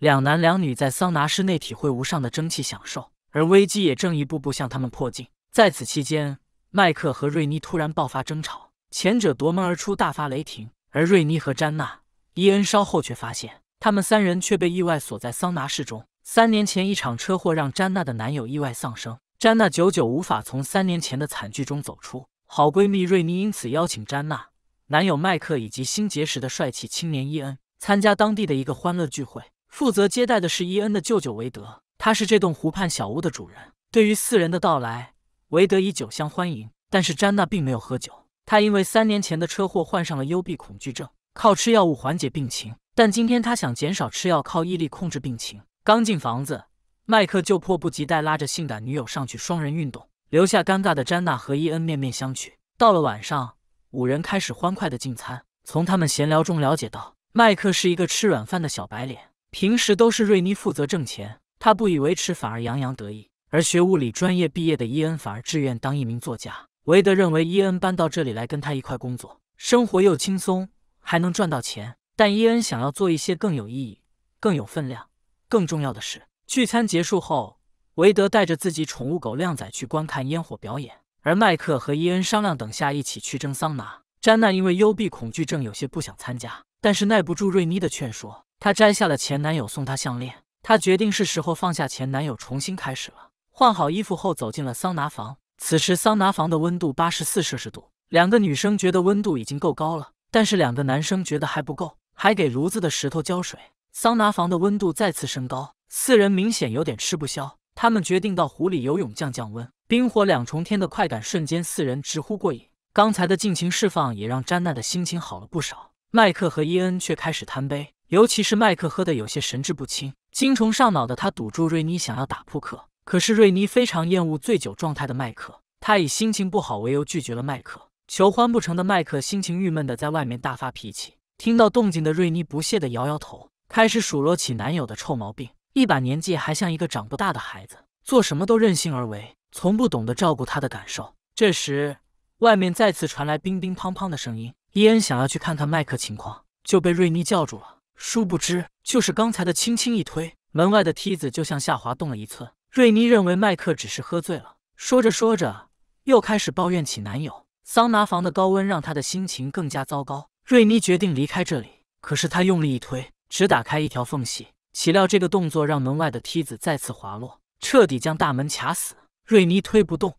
两男两女在桑拿室内体会无上的蒸汽享受，而危机也正一步步向他们迫近。在此期间，麦克和瑞妮突然爆发争吵，前者夺门而出，大发雷霆；而瑞妮和詹娜、伊恩稍后却发现，他们三人却被意外锁在桑拿室中。三年前一场车祸让詹娜的男友意外丧生，詹娜久久无法从三年前的惨剧中走出。好闺蜜瑞妮因此邀请詹娜、男友麦克以及新结识的帅气青年伊恩参加当地的一个欢乐聚会。负责接待的是伊恩的舅舅维德，他是这栋湖畔小屋的主人。对于四人的到来，维德以酒相欢迎。但是詹娜并没有喝酒，她因为三年前的车祸患上了幽闭恐惧症，靠吃药物缓解病情。但今天他想减少吃药，靠毅力控制病情。刚进房子，麦克就迫不及待拉着性感女友上去双人运动，留下尴尬的詹娜和伊恩面面相觑。到了晚上，五人开始欢快的进餐。从他们闲聊中了解到，麦克是一个吃软饭的小白脸。平时都是瑞妮负责挣钱，他不以为耻，反而洋洋得意。而学物理专业毕业的伊恩反而志愿当一名作家。韦德认为伊恩搬到这里来跟他一块工作，生活又轻松，还能赚到钱。但伊恩想要做一些更有意义、更有分量、更重要的是，聚餐结束后，韦德带着自己宠物狗靓仔去观看烟火表演，而麦克和伊恩商量等下一起去蒸桑拿。詹娜因为幽闭恐惧症有些不想参加，但是耐不住瑞妮的劝说。她摘下了前男友送她项链，她决定是时候放下前男友，重新开始了。换好衣服后，走进了桑拿房。此时，桑拿房的温度八十四摄氏度。两个女生觉得温度已经够高了，但是两个男生觉得还不够，还给炉子的石头浇水，桑拿房的温度再次升高。四人明显有点吃不消，他们决定到湖里游泳降降温。冰火两重天的快感瞬间，四人直呼过瘾。刚才的尽情释放也让詹娜的心情好了不少。麦克和伊恩却开始贪杯。尤其是麦克喝的有些神志不清，精虫上脑的他堵住瑞妮想要打扑克，可是瑞妮非常厌恶醉酒状态的麦克，他以心情不好为由拒绝了麦克。求欢不成的麦克心情郁闷的在外面大发脾气，听到动静的瑞妮不屑的摇摇头，开始数落起男友的臭毛病，一把年纪还像一个长不大的孩子，做什么都任性而为，从不懂得照顾他的感受。这时，外面再次传来乒乒乓乓的声音，伊恩想要去看看麦克情况，就被瑞妮叫住了。殊不知，就是刚才的轻轻一推，门外的梯子就向下滑动了一寸。瑞妮认为麦克只是喝醉了，说着说着又开始抱怨起男友。桑拿房的高温让她的心情更加糟糕。瑞妮决定离开这里，可是她用力一推，只打开一条缝隙。岂料这个动作让门外的梯子再次滑落，彻底将大门卡死。瑞妮推不动，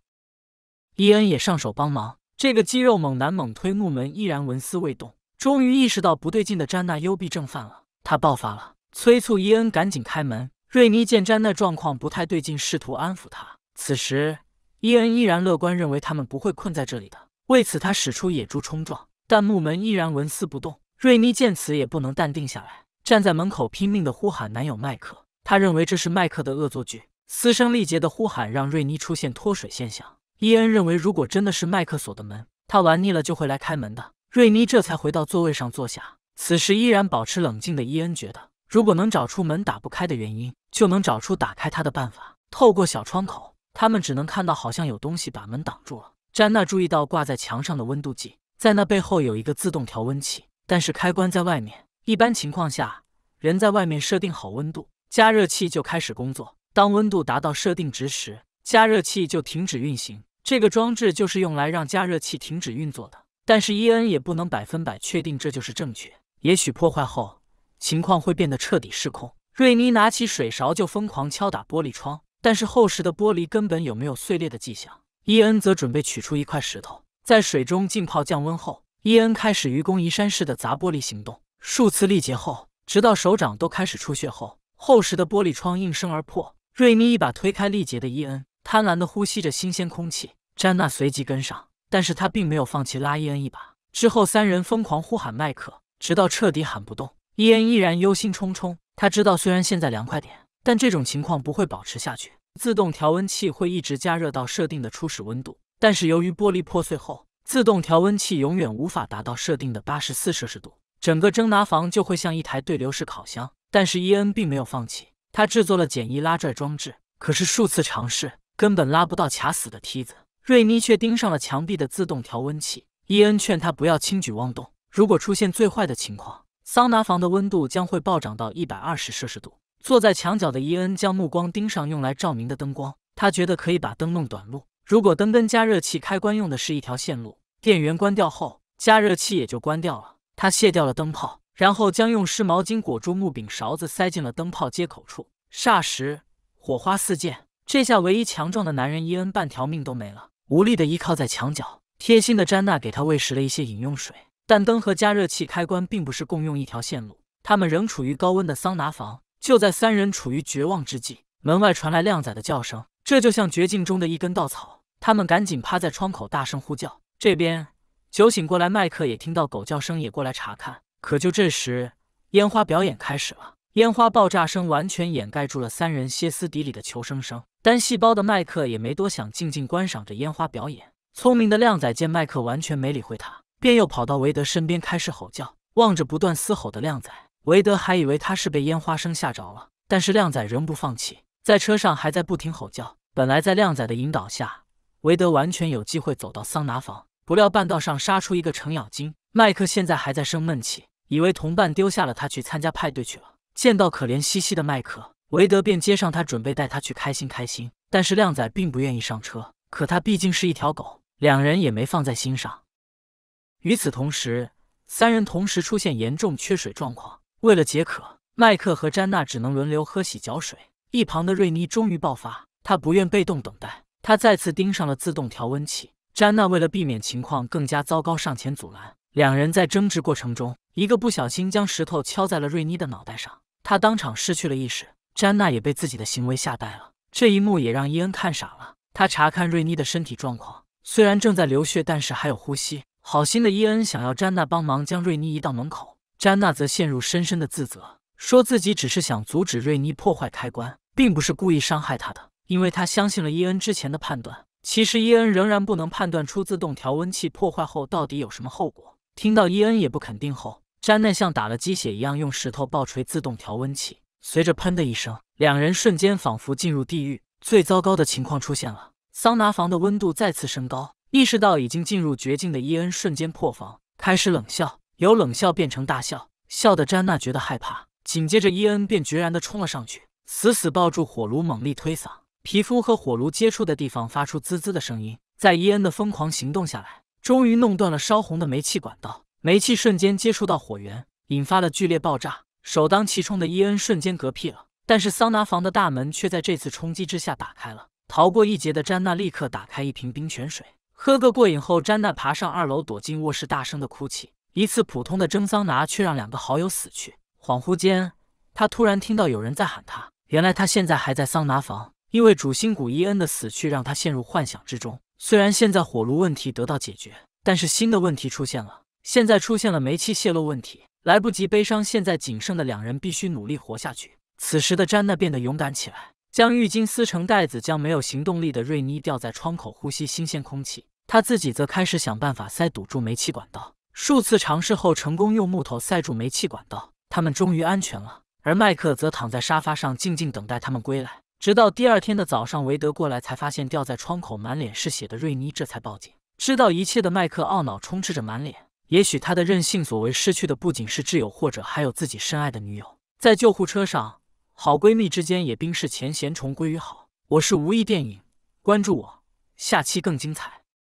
伊恩也上手帮忙。这个肌肉猛男猛推木门，依然纹丝未动。终于意识到不对劲的詹娜幽闭症犯了，她爆发了，催促伊恩赶紧开门。瑞妮见詹娜状况不太对劲，试图安抚她。此时，伊恩依然乐观，认为他们不会困在这里的。为此，他使出野猪冲撞，但木门依然纹丝不动。瑞妮见此也不能淡定下来，站在门口拼命地呼喊男友麦克。她认为这是麦克的恶作剧，嘶声力竭的呼喊让瑞妮出现脱水现象。伊恩认为，如果真的是麦克锁的门，他玩腻了就会来开门的。瑞妮这才回到座位上坐下。此时依然保持冷静的伊恩觉得，如果能找出门打不开的原因，就能找出打开它的办法。透过小窗口，他们只能看到好像有东西把门挡住了。詹娜注意到挂在墙上的温度计，在那背后有一个自动调温器，但是开关在外面。一般情况下，人在外面设定好温度，加热器就开始工作。当温度达到设定值时，加热器就停止运行。这个装置就是用来让加热器停止运作的。但是伊恩也不能百分百确定这就是正确，也许破坏后情况会变得彻底失控。瑞妮拿起水勺就疯狂敲打玻璃窗，但是厚实的玻璃根本有没有碎裂的迹象。伊恩则准备取出一块石头，在水中浸泡降温后，伊恩开始愚公移山式的砸玻璃行动。数次力竭后，直到手掌都开始出血后，厚实的玻璃窗应声而破。瑞妮一把推开力竭的伊恩，贪婪地呼吸着新鲜空气。詹娜随即跟上。但是他并没有放弃拉伊恩一把。之后，三人疯狂呼喊麦克，直到彻底喊不动。伊恩依然忧心忡忡，他知道虽然现在凉快点，但这种情况不会保持下去。自动调温器会一直加热到设定的初始温度，但是由于玻璃破碎后，自动调温器永远无法达到设定的八十四摄氏度，整个蒸拿房就会像一台对流式烤箱。但是伊恩并没有放弃，他制作了简易拉拽装置，可是数次尝试根本拉不到卡死的梯子。瑞妮却盯上了墙壁的自动调温器。伊恩劝他不要轻举妄动，如果出现最坏的情况，桑拿房的温度将会暴涨到一百二十摄氏度。坐在墙角的伊恩将目光盯上用来照明的灯光，他觉得可以把灯弄短路。如果灯跟加热器开关用的是一条线路，电源关掉后加热器也就关掉了。他卸掉了灯泡，然后将用湿毛巾裹住木柄勺子塞进了灯泡接口处，霎时火花四溅。这下唯一强壮的男人伊恩半条命都没了。无力的依靠在墙角，贴心的詹娜给他喂食了一些饮用水。但灯和加热器开关并不是共用一条线路，他们仍处于高温的桑拿房。就在三人处于绝望之际，门外传来靓仔的叫声，这就像绝境中的一根稻草。他们赶紧趴在窗口大声呼叫。这边酒醒过来，麦克也听到狗叫声，也过来查看。可就这时，烟花表演开始了，烟花爆炸声完全掩盖住了三人歇斯底里的求生声。单细胞的麦克也没多想，静静观赏着烟花表演。聪明的靓仔见麦克完全没理会他，便又跑到韦德身边开始吼叫。望着不断嘶吼的靓仔，韦德还以为他是被烟花声吓着了，但是靓仔仍不放弃，在车上还在不停吼叫。本来在靓仔的引导下，韦德完全有机会走到桑拿房，不料半道上杀出一个程咬金。麦克现在还在生闷气，以为同伴丢下了他去参加派对去了。见到可怜兮兮的麦克。韦德便接上他，准备带他去开心开心。但是靓仔并不愿意上车，可他毕竟是一条狗，两人也没放在心上。与此同时，三人同时出现严重缺水状况。为了解渴，麦克和詹娜只能轮流喝洗脚水。一旁的瑞妮终于爆发，她不愿被动等待，她再次盯上了自动调温器。詹娜为了避免情况更加糟糕，上前阻拦。两人在争执过程中，一个不小心将石头敲在了瑞妮的脑袋上，她当场失去了意识。詹娜也被自己的行为吓呆了，这一幕也让伊恩看傻了。他查看瑞妮的身体状况，虽然正在流血，但是还有呼吸。好心的伊恩想要詹娜帮忙将瑞妮移到门口，詹娜则陷入深深的自责，说自己只是想阻止瑞妮破坏开关，并不是故意伤害她的，因为她相信了伊恩之前的判断。其实伊恩仍然不能判断出自动调温器破坏后到底有什么后果。听到伊恩也不肯定后，詹娜像打了鸡血一样用石头爆锤自动调温器。随着“喷”的一声，两人瞬间仿佛进入地狱。最糟糕的情况出现了，桑拿房的温度再次升高。意识到已经进入绝境的伊恩瞬间破防，开始冷笑，由冷笑变成大笑，笑得詹娜觉得害怕。紧接着，伊恩便决然地冲了上去，死死抱住火炉，猛力推搡，皮肤和火炉接触的地方发出滋滋的声音。在伊恩的疯狂行动下来，终于弄断了烧红的煤气管道，煤气瞬间接触到火源，引发了剧烈爆炸。首当其冲的伊恩瞬间嗝屁了，但是桑拿房的大门却在这次冲击之下打开了。逃过一劫的詹娜立刻打开一瓶冰泉水，喝个过瘾后，詹娜爬上二楼，躲进卧室，大声的哭泣。一次普通的蒸桑拿却让两个好友死去。恍惚间，他突然听到有人在喊他，原来他现在还在桑拿房，因为主心骨伊恩的死去，让他陷入幻想之中。虽然现在火炉问题得到解决，但是新的问题出现了，现在出现了煤气泄漏问题。来不及悲伤，现在仅剩的两人必须努力活下去。此时的詹娜变得勇敢起来，将浴巾撕成袋子，将没有行动力的瑞妮吊在窗口呼吸新鲜空气。她自己则开始想办法塞堵住煤气管道。数次尝试后，成功用木头塞住煤气管道，他们终于安全了。而麦克则躺在沙发上，静静等待他们归来，直到第二天的早上，韦德过来才发现吊在窗口、满脸是血的瑞妮，这才报警。知道一切的麦克懊恼充斥着满脸。也许他的任性所为，失去的不仅是挚友，或者还有自己深爱的女友。在救护车上，好闺蜜之间也冰释前嫌，重归于好。我是无意电影，关注我，下期更精彩。